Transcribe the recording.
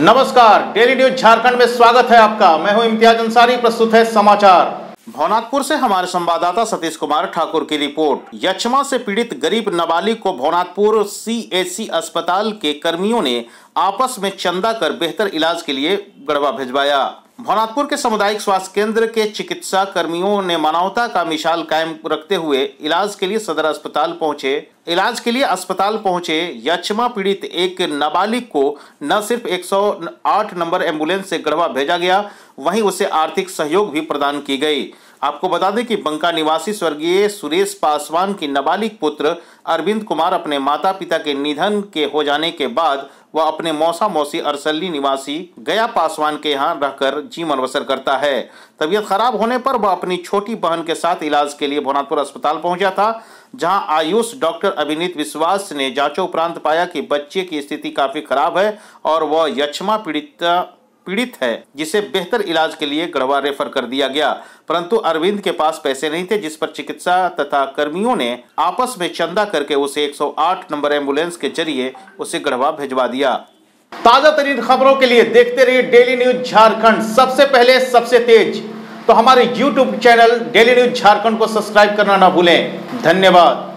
नमस्कार daily news Jharkhand में स्वागत है आपका मैं हूं इम्तियाज अंसारी प्रस्तुत है समाचार भवनाथपुर से हमारे संवाददाता सतीश कुमार ठाकुर की रिपोर्ट यक्षमा से पीड़ित गरीब नाबालिग को भवनाथपुर सीएसी अस्पताल के कर्मियों ने आपस में चंदा कर बेहतर इलाज के लिए गढ़वा भिजवाया भौनाथपुर के सामुदायिक स्वास्थ्य केंद्र के चिकित्सा कर्मियों ने मानवता का मिसाल कायम रखते हुए इलाज के लिए सदर अस्पताल पहुंचे इलाज के लिए अस्पताल पहुंचे यक्षमा पीड़ित एक नाबालिग को न सिर्फ 108 नंबर एम्बुलेंस से गढ़वा भेजा गया वहीं उसे आर्थिक सहयोग भी प्रदान की गई आपको बता दें कि बंका निवासी स्वर्गीय सुरेश पासवान की नाबालिग पुत्र अरविंद कुमार अपने माता पिता के निधन के हो जाने के बाद वह अपने मौसा मौसी अरसली निवासी गया पासवान के यहाँ रहकर जीवन बसर करता है तबीयत खराब होने पर वह अपनी छोटी बहन के साथ इलाज के लिए भोनाथपुर अस्पताल पहुंचा था जहां आयुष डॉक्टर अभिनीत विश्वास ने जांचों उपरांत पाया कि बच्चे की स्थिति काफ़ी खराब है और वह यक्षमा पीड़िता पीड़ित है जिसे बेहतर इलाज के लिए गढ़वा रेफर कर दिया गया परंतु अरविंद के पास पैसे नहीं थे जिस पर चिकित्सा तथा कर्मियों ने आपस में चंदा करके उसे 108 नंबर एम्बुलेंस के जरिए उसे गढ़वा भिजवा दिया ताजा तरीन खबरों के लिए देखते रहिए डेली न्यूज झारखंड सबसे पहले सबसे तेज तो हमारे YouTube channel daily news Jharkhand को सब्सक्राइब करना ना भूलें धन्यवाद